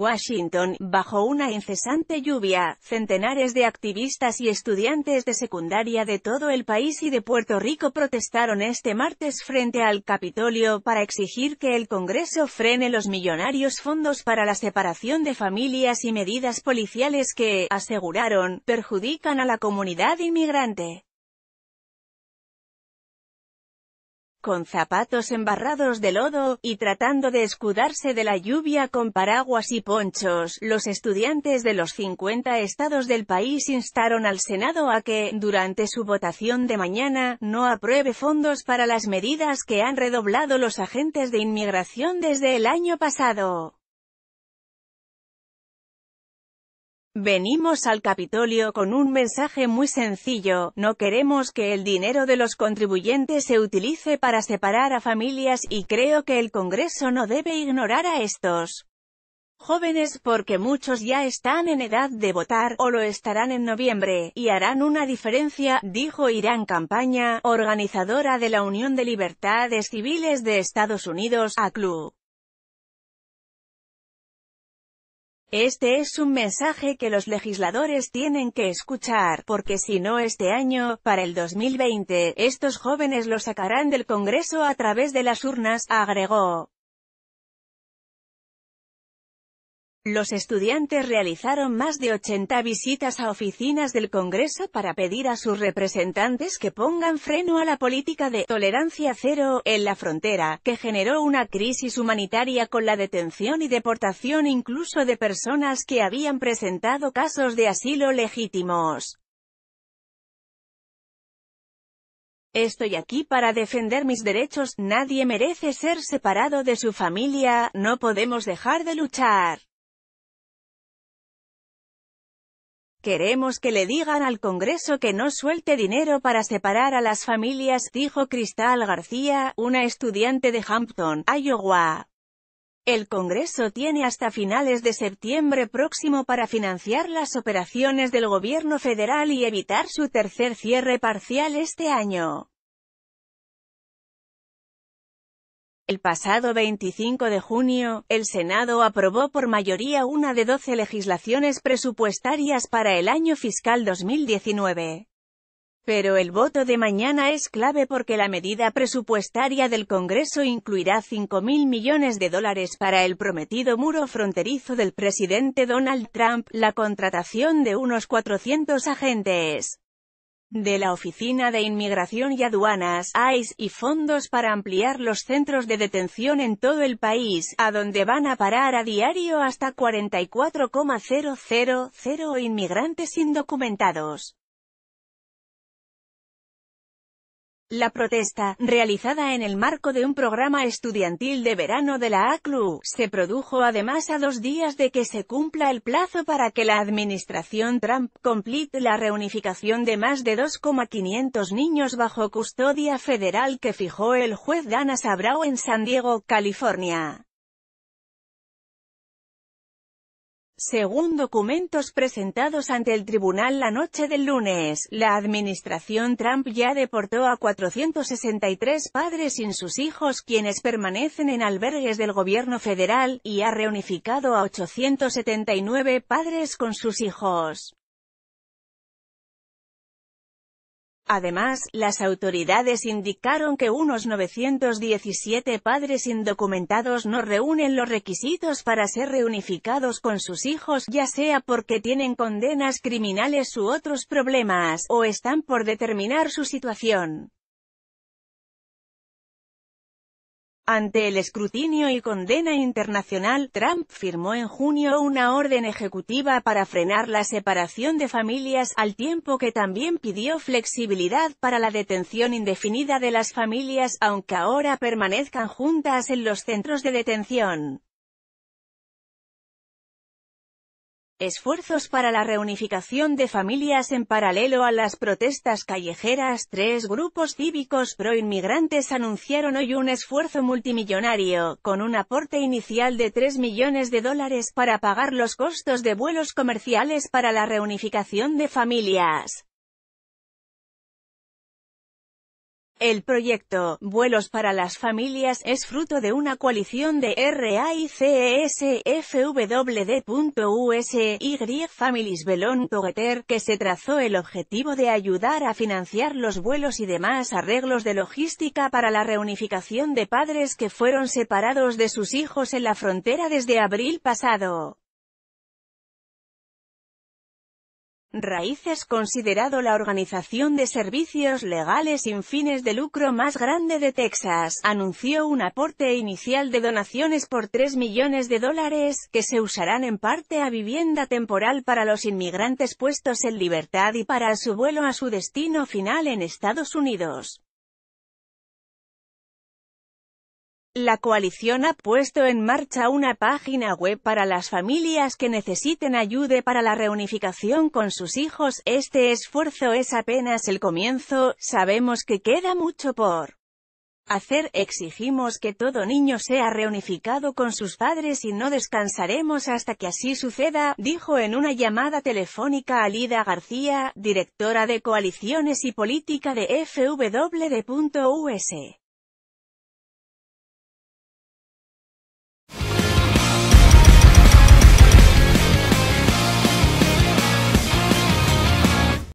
Washington, bajo una incesante lluvia, centenares de activistas y estudiantes de secundaria de todo el país y de Puerto Rico protestaron este martes frente al Capitolio para exigir que el Congreso frene los millonarios fondos para la separación de familias y medidas policiales que, aseguraron, perjudican a la comunidad inmigrante. con zapatos embarrados de lodo, y tratando de escudarse de la lluvia con paraguas y ponchos, los estudiantes de los 50 estados del país instaron al Senado a que, durante su votación de mañana, no apruebe fondos para las medidas que han redoblado los agentes de inmigración desde el año pasado. Venimos al Capitolio con un mensaje muy sencillo, no queremos que el dinero de los contribuyentes se utilice para separar a familias y creo que el Congreso no debe ignorar a estos jóvenes porque muchos ya están en edad de votar, o lo estarán en noviembre, y harán una diferencia, dijo Irán Campaña, organizadora de la Unión de Libertades Civiles de Estados Unidos, ACLU. Este es un mensaje que los legisladores tienen que escuchar, porque si no este año, para el 2020, estos jóvenes lo sacarán del Congreso a través de las urnas, agregó. Los estudiantes realizaron más de 80 visitas a oficinas del Congreso para pedir a sus representantes que pongan freno a la política de tolerancia cero en la frontera, que generó una crisis humanitaria con la detención y deportación incluso de personas que habían presentado casos de asilo legítimos. Estoy aquí para defender mis derechos, nadie merece ser separado de su familia, no podemos dejar de luchar. Queremos que le digan al Congreso que no suelte dinero para separar a las familias, dijo Cristal García, una estudiante de Hampton, Iowa. El Congreso tiene hasta finales de septiembre próximo para financiar las operaciones del gobierno federal y evitar su tercer cierre parcial este año. El pasado 25 de junio, el Senado aprobó por mayoría una de 12 legislaciones presupuestarias para el año fiscal 2019. Pero el voto de mañana es clave porque la medida presupuestaria del Congreso incluirá 5.000 millones de dólares para el prometido muro fronterizo del presidente Donald Trump, la contratación de unos 400 agentes de la Oficina de Inmigración y Aduanas, ICE, y fondos para ampliar los centros de detención en todo el país, a donde van a parar a diario hasta 44,000 inmigrantes indocumentados. La protesta, realizada en el marco de un programa estudiantil de verano de la ACLU, se produjo además a dos días de que se cumpla el plazo para que la administración Trump complete la reunificación de más de 2,500 niños bajo custodia federal que fijó el juez Dana Sabrao en San Diego, California. Según documentos presentados ante el tribunal la noche del lunes, la administración Trump ya deportó a 463 padres sin sus hijos quienes permanecen en albergues del gobierno federal, y ha reunificado a 879 padres con sus hijos. Además, las autoridades indicaron que unos 917 padres indocumentados no reúnen los requisitos para ser reunificados con sus hijos, ya sea porque tienen condenas criminales u otros problemas, o están por determinar su situación. Ante el escrutinio y condena internacional, Trump firmó en junio una orden ejecutiva para frenar la separación de familias, al tiempo que también pidió flexibilidad para la detención indefinida de las familias, aunque ahora permanezcan juntas en los centros de detención. Esfuerzos para la reunificación de familias en paralelo a las protestas callejeras. Tres grupos cívicos proinmigrantes anunciaron hoy un esfuerzo multimillonario, con un aporte inicial de 3 millones de dólares para pagar los costos de vuelos comerciales para la reunificación de familias. El proyecto Vuelos para las Familias es fruto de una coalición de RAICES, Y Families Belong Together, que se trazó el objetivo de ayudar a financiar los vuelos y demás arreglos de logística para la reunificación de padres que fueron separados de sus hijos en la frontera desde abril pasado. Raíces considerado la organización de servicios legales sin fines de lucro más grande de Texas, anunció un aporte inicial de donaciones por 3 millones de dólares, que se usarán en parte a vivienda temporal para los inmigrantes puestos en libertad y para su vuelo a su destino final en Estados Unidos. La coalición ha puesto en marcha una página web para las familias que necesiten ayuda para la reunificación con sus hijos. Este esfuerzo es apenas el comienzo, sabemos que queda mucho por hacer. Exigimos que todo niño sea reunificado con sus padres y no descansaremos hasta que así suceda, dijo en una llamada telefónica Alida García, directora de Coaliciones y Política de FWD.us.